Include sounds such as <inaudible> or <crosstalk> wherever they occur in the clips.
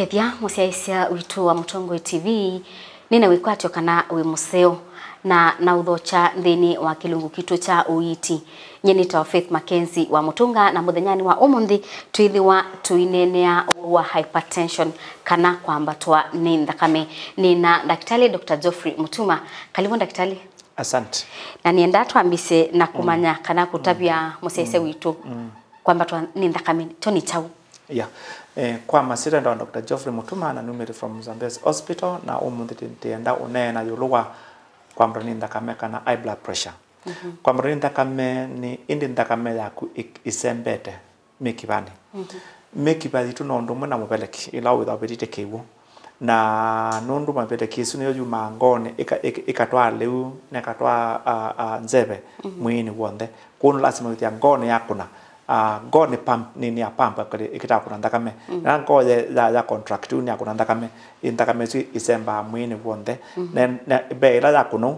kethia muciaicia witu wa mutongoi tv nina wikwatyo kana wi museo na na uthocha nthini wa kilungu kitu cha uiti nyeni nyenita faith makenzi wa mutunga na muthenyani wa umuthi twithiwa tuinenea wa hypertension kana kwambatwa ni thakame nina daktari dr joffrey mutuma kalibu daktari asante na nienda twambise na kumanya mm. kana kutabia mm. musese mm. witu mm. kwambatwa ni thakame to ni chau yeah eh, kwa masira ndo Dr. Geoffrey Mutuma na numeri from Zambesi Hospital na umuntu tienda unena yuluwa kwa mrani ndakame kana high blood pressure mm -hmm. kwa mrani ndakame ni indi ndakame yaku isembete mikibani mm -hmm. mikibani tu nondo mwana mubeleki ila withabirite kiwu na nundu mabete kisu niyo juma ngone ikatwa ik, ika na nekatwa uh, uh, nzebe mm -hmm. mwini wonthe kunu lazima uthia ngone yakuna pump ni ni pump nä nä apamp ĩkĩtaga kũna thakame na ngo ya contract nä akũna thakame thakame si icembaga mwini wonde na mbee ĩra ya kũnũ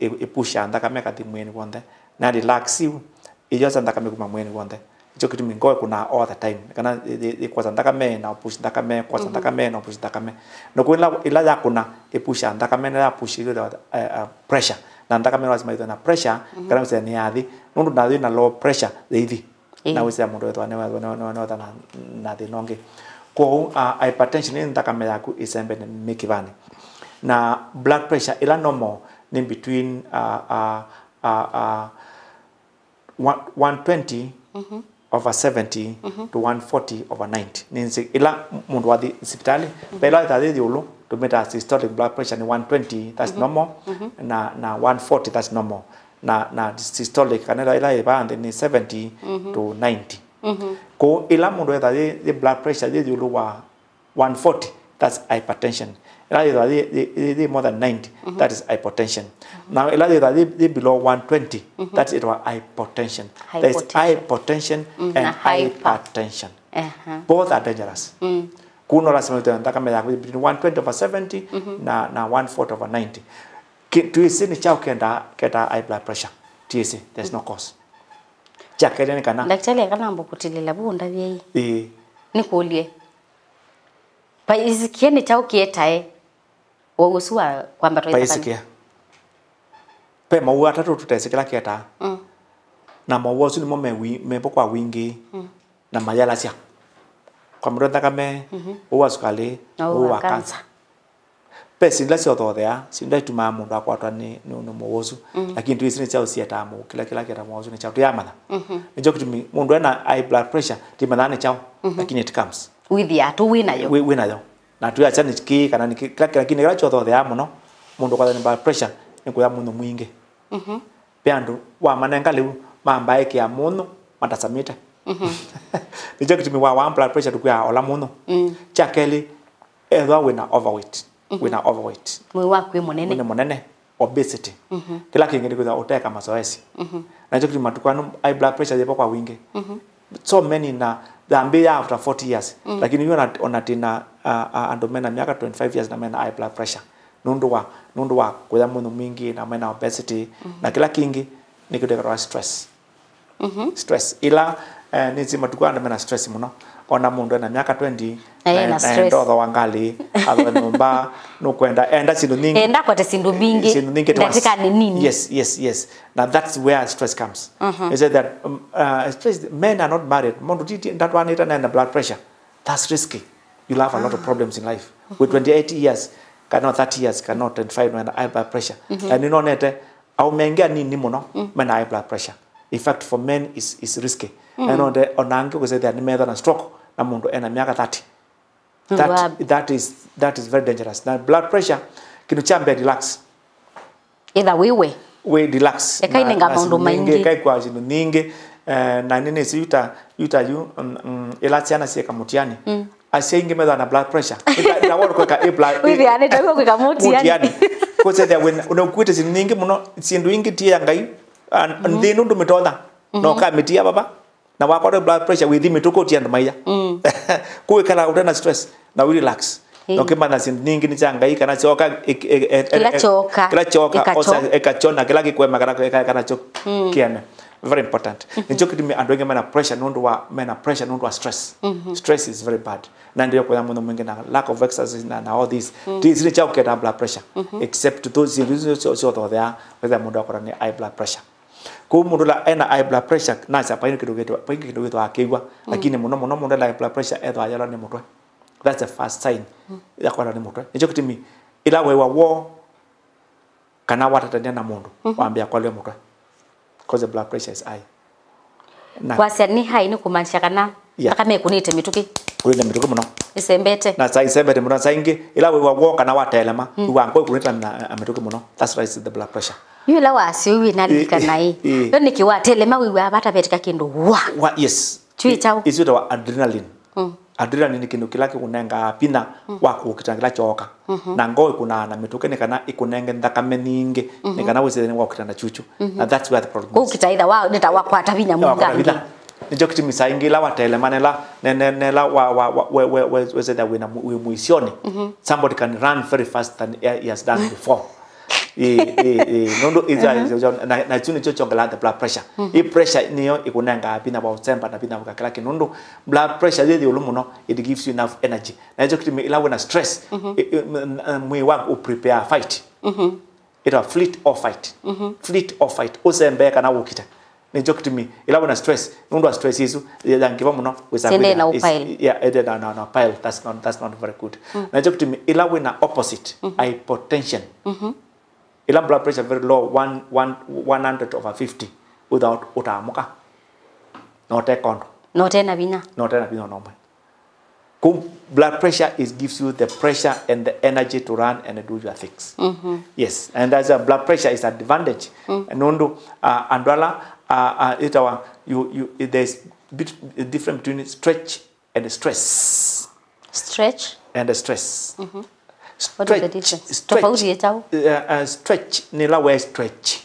ĩpusha thakame kathi mwĩinĩ wonde na relax iu ĩyoca thakame kuma mwini wonde icio kitu mingo kuna all the time kana ikwaza thakame na push thakame kwaza thakame na push thakame no kuna ila ya kuna e ipusha thakame na push ile uh, pressure na thakame lazima ithwe na pressure mm -hmm. kana mseni yathi nundu na low pressure theithi na wisa mundu wethwa ne wetha na thina ungi kwou uh, hypertension ni thakame yaku icembe ni mikivani na blood pressure ila normal ni between uh, uh, uh, uh, 120 over 70 mm-hmm. to 140 over 90 ninsi ila mundu wathi sipitali mm -hmm. pela ithathi thiulu tumita systolic blood pressure ni 120 that's mm-hmm. normal mm-hmm. na na 140 that's normal na, na systolic kanitha ila ä bande nä 70 mm -hmm. to 90 mm -hmm. ko ä ra må ndå etha blood pressure yä thiå wa 140 that's hypertension ä ra yä etha more than 90 mm -hmm. that is hypertension hypotension na ä ra yä etha below 120 mm -hmm. that it was hypertension there is mhm. hypertension mm -hmm. and hypertension uh -huh. both are dangerous mm -hmm. kuno rasimu tena thakame ya between 120 over 70 mm -hmm. na na 140 over 90 tuisi ni chao kenda kenda high blood pressure tuisi there's no cause chakere ni kana daktari kana mbo kutilela bu ndavye yi eh ni kulie pa isikie ni chao kietae eh? wogusua kwamba toisa pa isikia pe maua tatu tutaisikila kieta mm. na maua sini mo mewi mepo kwa wingi mm. na mayala sia kwa mdoda kame mm -hmm. uwa sukali uwa kansa, kansa pesi pesa ila ciotothea ndaituma mundu akwatwa ni ni mugucu mm-hmm. lakini ndu isini ni chao cietaga mu kila kila kieta mugucu ni chao tu yamatha mm-hmm. nijo tumi mundu ena high blood pressure timathaa ni chao mm-hmm. lakini it comes with ya tu wina yo wina yo na tu acha ni ki kana ni kila kila kini kila ciotothea muno mundu kwa ni blood pressure ni kuya muno mwinge mhm pe andu wa manenga liu mambae kia muno matasamita matasamite <laughs> nijo tumi wa wa blood pressure tukuya ola muno mm. cha keli ethwa wina overweight mm -hmm. wina overweight mwili waku wi munene wina munene obesity mm kila kingine kwa uteka mazoezi mm -hmm. na hicho kitu matukano high blood pressure yapo kwa wingi mm so many na dhaambia after 40 years mm -hmm. lakini yeye onatina uh, uh, andomena miaka 25 years na mena high blood pressure nundu wa nundu wa kwa mundu mwingi na mena obesity mm -hmm. na kila kingi ni kwa stress mm stress ila eh, nizima tukwa na stress muno ona mundu ena miaka 20 naendotho wa ngali atho nyumba <laughs> nukwenda enda sindu ningi enda kwete sindu mingi sindu nyingi ndatika ni nini yes yes yes now that's where stress comes mm -hmm. is that um, uh, stress men are not married mundu titi ndatwanita na blood pressure that's risky you have a lot of ah. problems in life with 28 years cannot 30 years kana 25 when high blood pressure mm -hmm. and you know nete au mengia nini muno mm. mena high blood pressure in fact for men is is risky mm. and on the onangi kusethia ni metha na stroke na amuntu ena miaka 30 hmm, that, wow. that, is, that is very dangerous na blood pressure kinu chambe relax either we we we relax e kai ekainenga maundu maingi ekaikwa chindu ningi eh, na nini si yuta yuta yu um, um, ila na cieka mutiani mm. aciaingi metha na blood pressure <laughs> kwa ndawona kweka iblaithianetawiokweka mutiani kucethia unaukuite sinu ninge muno cindu ingi tia ngai ah, hmm. thinu ndumitonya hmm. na ukamĩtia baba na wako na blood pressure with to tuko tiana maya mm. kuwe kala utana stress na we relax hey. na ukimana sindu nyingi ni changaika na choka kila choka kila choka osa ekachona kila kikwema kana kana choka kiana very important ni -hmm. nicho kitimi andu wengi mena pressure nundu wa mena pressure nundu wa stress stress is very bad na ndio kwa mundu mwingi na lack of exercise na, all this this ni choka uketa blood pressure except to those reasons so so there whether mundu akora ni high blood pressure kå mundu la ena high blood pressure na cha kä ndå gä twa akä lakini akigwa mm. lakini muno muno mundu la high blood pressure ethwa yalwa ni mutwe that's the first sign mm. ya kwalwa ni mutwe nicho kitimi ila we wa wo kana watatania na mundu mm-hmm. waambia kwa leo mutwe cause the blood pressure is high na kwa sasa ni high ni kumanisha kana yeah. kama ikunite mituki kulinde mituki muno isembete na sai sembete muno saingi ila we wa wo kana watelema mm. wango kunita na mituki muno that's right the blood pressure yula wasi yoni naye tele nikiwatele mawiwe bata vetika kindu wa, wa yes chuichau isita wa adrenaline mm. adrenaline ni kindu kila kikunenga pina mm. wa kuukita kila choka mm -hmm. na ngo ikunana mituke ni kana ikunenge nthakame ningi mm -hmm. ni mm-hmm. kana wisithene wa kukita na chuchu mm -hmm. na that's where the problem is kukita itha wa nita wa kwata vinya mungangi nicho kitimisaingila watelemanela la wa, wa, wa, we, we, we, wezenda wina we, we, we, we, we, we, we, we, somebody can run very fast than he has done mm-hmm. before nondo <laughs> ija na na chuni cho chonga la blood pressure mm-hmm. i pressure niyo ikunanga bina ba utsemba na bina ka kala kinondo blood pressure the ulumu no it gives you enough energy na hicho kitimi ila na stress mm-hmm. mwe wangu prepare fight mm-hmm. ita fleet or fight fleet or fight usembeka na ukita nicho kitimi ila na stress nondo wa stress hizo yangiva muno wesa bila na pile yeah ede na na pile that's not that's not very good mm. na hicho kitimi ila na opposite hypotension ila blood pressure very low one, one, 100 over 50 without utamuka no note kondo note na bina note na bina nomwe kum blood pressure is gives you the pressure and the energy to run and do your things mm -hmm. yes and as a blood pressure is an advantage mm -hmm. nondo uh, andwala uh, uh, itawa you, you there's bit difference between stretch and stress stretch and stress mm -hmm stretch, tofauti ya chau? Uh, uh, stretch ni la we stretch.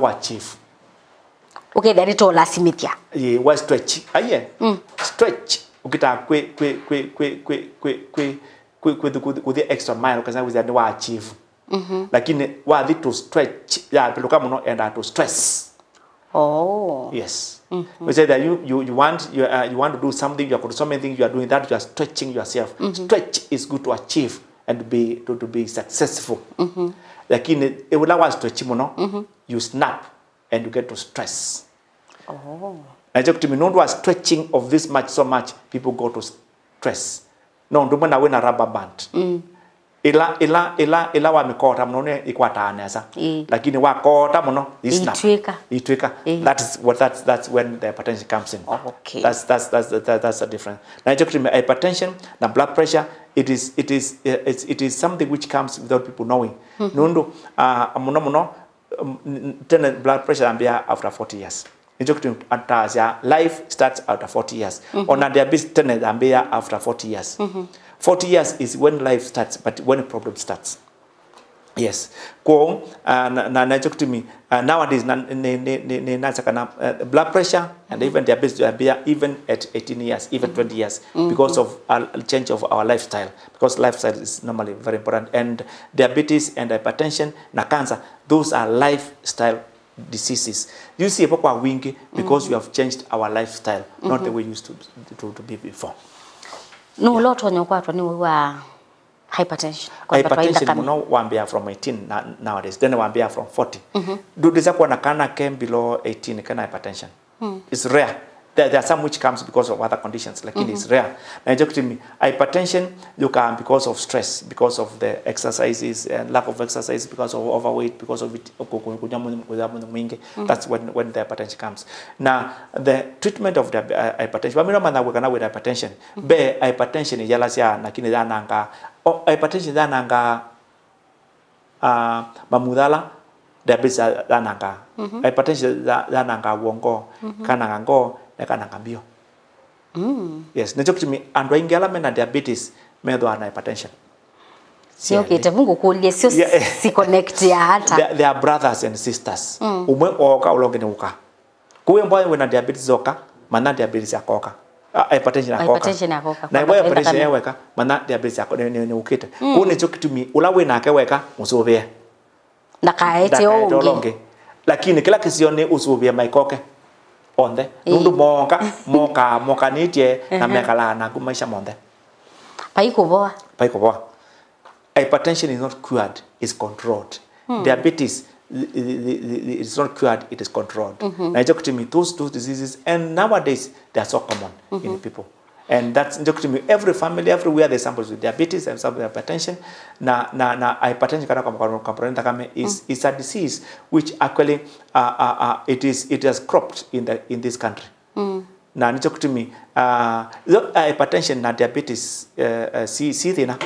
wa chief. Okay, dari to lasimithia. Ye yeah, wa stretch. Aye. Mm. Stretch ukitaka kwe kwe kwe kwe kwe kwe kwe kwe kwe extra mile ukasema wizard ni wa achieve. Mhm. Mm Lakini wathi to stretch ya yeah, peluka muno and to stress. Oh. Yes. Mm -hmm. We say that you, you, you, want, you, uh, you want to do something, you have got so many things you are doing that, you are stretching yourself. Mm -hmm. Stretch is good to achieve and to be, to, to be successful. Mm -hmm. Lakini ulawa stretch muno, mm -hmm. you snap and you get to stress. Oh. Nacho kutimi nondu stretching of this much so much, people go to stress. No, ndumana a rubber band. Mm ila ila ila ila wa mikota mno ne ikwa ikwatanesa e. Ee. lakini wa kota mno is na itweka itweka e. that is what that's that's when the hypertension comes in okay that's that's that's that's, that's the difference na hicho kitu hypertension na blood pressure it is it is uh, it's, it is something which comes without people knowing mm -hmm. nundo ah uh, mno mno um, tena blood pressure ambia after 40 years nicho kitu atasya life starts after 40 years mm -hmm. ona diabetes tena ambia after 40 years mm -hmm. 40 years is when life starts, but when a problem starts. Yes. Kwa ah, na, na nacho kutumi uh, ah, nowadays na, ne, ne, ne, ne, na, na, uh, eh, blood pressure and even diabetes diabetes even at 18 years even 20 years mm -hmm. because of a change of our lifestyle because lifestyle is normally very important and diabetes and hypertension na cancer those are lifestyle diseases you see kwa wingi because mm -hmm. we have changed our lifestyle mm -hmm. not the mm-hmm. way we used to, to, to be before nuulotwa nyokwatwa niwe wa hypertension hypertension mno wambia from 18 na, nowadays then wambia from 40 mm -hmm. dudu za kuonekana came below 18 kana hypertension mm. is rare there, there are some which comes because of other conditions like mm -hmm. it is mm-hmm. rare now you to me hypertension you um, can because of stress because of the exercises and lack of exercise because of overweight because of it mm-hmm. that's when when the hypertension comes now the treatment of the uh, hypertension bamira mana wekana with hypertension mm -hmm. be hypertension is lakini dananga oh, hypertension dananga uh, mamudala diabetes dananga mm -hmm. hypertension dananga wongo mm -hmm. ngo ekanaga mbio mm. yes nejo kitumi andu aingi ala mena diabetes methwa na hypertension siokite mungu kulie sio si connect ya hata they, they are brothers and sisters mm. umwe oka ulonge ni uka kuwe mbwa wena diabetes oka mana diabetes akoka ah, hypertension akoka hypertension akoka na mbwa hypertension weka mana diabetes akoka ni, ni ukite mm. kuwe nicho kitumi ula we na ke wena akeweka musuvia ndakaete ongi lakini kila kisione usuvia maikoke onde nundu moka <laughs> moka moka nitie na mekalaa naku maisha monthe paikuvoa paikuvoa hypertension is not cured is controlled hmm. diabetes the, the, it's not cured it is controlled mm -hmm. na those two diseases and nowadays they are so common mm -hmm. in mhm. people And that's ndio every family everywhere there's somebody with diabetes and somebody with hypertension na na na hypertension kana kwa component kama is mm. is a disease which actually uh, uh, uh, it is it has cropped in the in this country. Mm. Na nicho kutumi uh, uh, hypertension na diabetes uh, uh, si si thina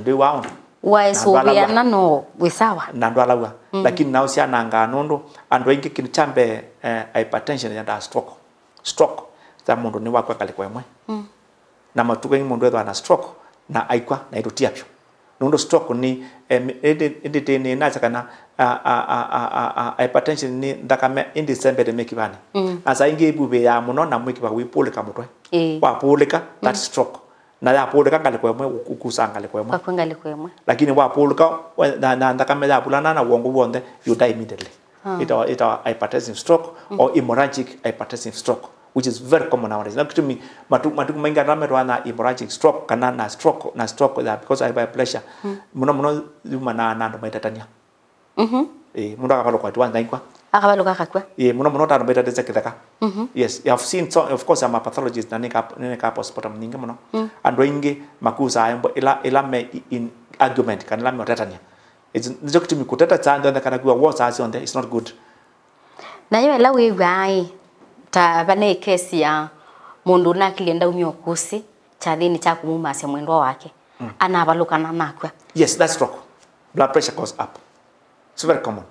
ndio waona waesuviana no wisawa na ndo alawa mm. lakini nao siananga nondo andu ingi kinchambe uh, hypertension ya stroke stroke ta mundu ni wakwa kalikwa kwemwe na na matuka mundu ethwa na stroke na aikwa na irutia pyo nundu stroke ni indite eh, ni na chakana a a a hypertension ni thakame indicembere mekivani mm. asa ingi bube ya muno na mwikiva wipulika mutwe e. wapulika that mm. stroke na ya yapulika ngalikwa kwemwe ukusa ngalikwa kwemwe kakwe ngalikwa kwemwe lakini wa wapulika na, na ya pulana na wongo wonde you die immediately hmm. itawa itawa hypertensive stroke mm. or hemorrhagic hypertensive stroke which is very common nowadays. Like to me, matu mengi anametwa na hemorrhagic stroke kana na stroke na stroke that because I have pressure. Muna mm. muna yuma na na ndo maitatania. Mhm. Eh, eh, muno akabalo kwa tuanza ikwa. Akabalo kakakwa. Eh, muna muno ndo maitatesa kitaka. Mhm. Yes, you have seen so of course I'm a pathologist na nika nika postpartum ningi muno. Mm. And wengi makuza ayombo ila ila me in argument kana la maitatania. It's just to me kutata chanjo kana kuwa what's on there it's not good. Na yeye la wewe tava nä kesi ya mundu na akili ndaumia å cha dini cha kumuma cakumumacia mwendwa wake mm. anavalå kana nakwa yes, that's rock. Blood pressure goes up. It's very common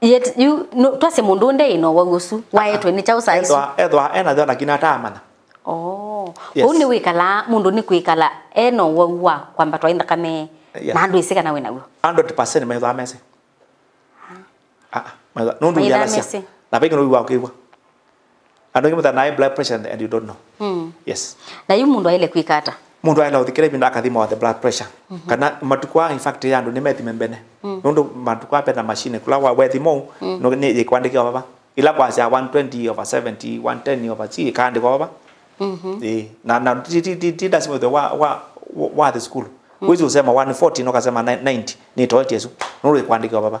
yet you no to se mundu nde ino wagusu wa yetu ni cha usaisi edwa edwa ena thona kina tamana oh yes. uni wikala mundu ni kuikala eno wauwa kwamba twainda kame yes. na isika na wina guo 100% mezo amese ah ah mezo nundu yala sia Lapai ngono wiwa kiwa. Ano ngi mutana nae blood pressure and you don't know. Mm. Yes. Na yu mundu aile kuikata. Mundu aile uthikire bindu akathima wa the blood pressure. Mm -hmm. Kana matukwa in fact ya hmm. hmm. ni methi membene Mm. Mundu matukwa pe na machine kula wa wethi wethimo mm. no ni ikwandikwa baba. Ila kwa sia 120 over 70, 110 over 3 kwa baba. Mm -hmm. na na ti ti ti dasimo the wa wa wa the school. Mm. Wizi usema 140 no kasema 90 ni 20 yesu. Nuru ikwandikwa baba.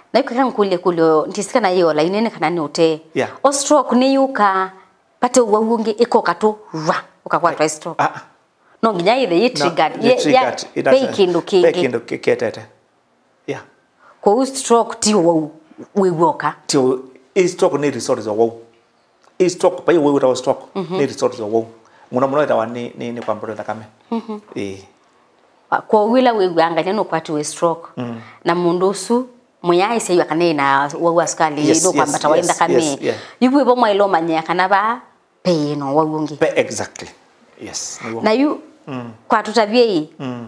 naikakira nkulie kulio ntisikana yola inene kana niute yeah. o stroke yuka pate uwaungi iko katu ra ukakwatwa stroke ah. Uh -uh. no nginya ithe yitrigad ya pe kindu kingi pe kindu kitete yeah kwa stroke ti we wiwoka ti i stroke ni resource wa wau i stroke pa wewe utawa stroke mm -hmm. ni resource wa wau muna muno itawa ni ni, ni kwa mboro thakame mm -hmm. eh kwa wila wewe angalia no kwati we stroke mm. na mundu usu muyai seiyo akane na wawu askali yes, no kwamba yes, tawalinda kame yes, yeah. yuwe bo mwailo manya kana ba peye no wawungi Pe exactly yes na yu mm. kwa tutabye mm.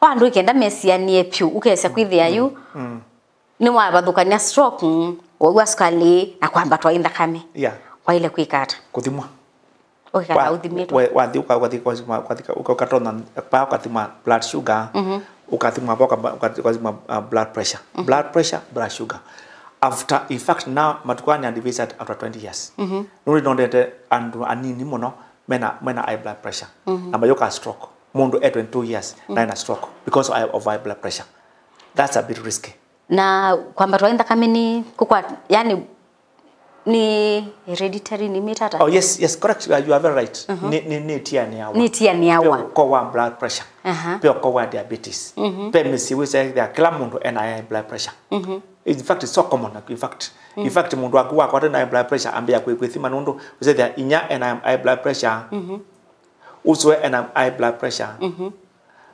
wandu ikenda mesia nie pyu ukesa kwithia yu mm. ni wabathukania stroke wawu askali na kwamba twalinda kame yeah waile kuikata kuthimwa ukikata uthimitwe wathi ukathi ukathi ukatona pa ukathima blood sugar ukathimwa ukathimwa uh, blood pressure mm -hmm. blood pressure blood sugar after in fact now matukwani and advise after 20 years mm -hmm. nuri ndondete andu anini mono mena mena high blood pressure mm -hmm. namba yoka stroke mundu at 22 years mm -hmm. na stroke because of high blood pressure that's a bit risky na kwamba twaenda kamini kukwa yani ni hereditary ni mitata. oh yes yes correct you are very right uh -huh. ni ni ni tia ni awa ni tia ni awa ko kwa blood pressure uh -huh. pe ko diabetes uh -huh. pe mi si we kila mundu ena ya blood pressure uh mm-hmm. -huh. in fact it's so common in fact mm. in mm-hmm. fact mundu akuwa kwa tena blood pressure ambia kwe kwe thima nundu we say inya ena high blood pressure uh mm-hmm. -huh. uswe ena high blood pressure uh -huh.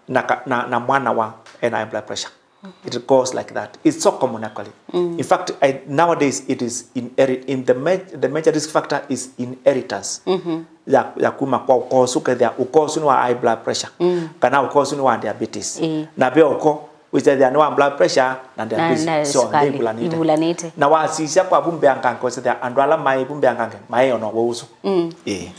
na na na mwana wa ena high blood pressure Mm-hmm. It goes like that. It's so common actually. Mm-hmm. In fact, I, nowadays it is in, in the, ma the major risk factor is inheritance mm-hmm. ya, ya kuma kwa ukosuke there, thia wa high blood pressure mm. kana ukoo wa diabetes mm. na bia ukoo withethia ni wa blood pressure na diabetes so ni bulanite. bulanite na wasiisha kwa bumbe angange withethia andu ala mai bumbe angange mai ono wausu mm. yeah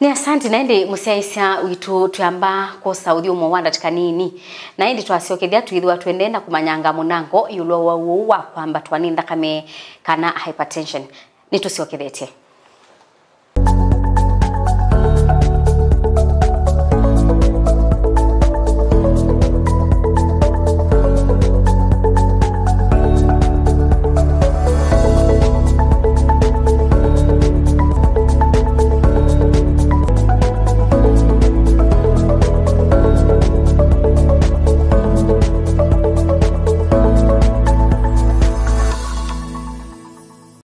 ni asante naende musiaisa witu twamba kosa uthiumo wa ndatikaniini naindi twaciokethia twithwa twendenda kumanyanga munango yulo wa uwa wa kwambatwa ni kana hypertension nituciokethetie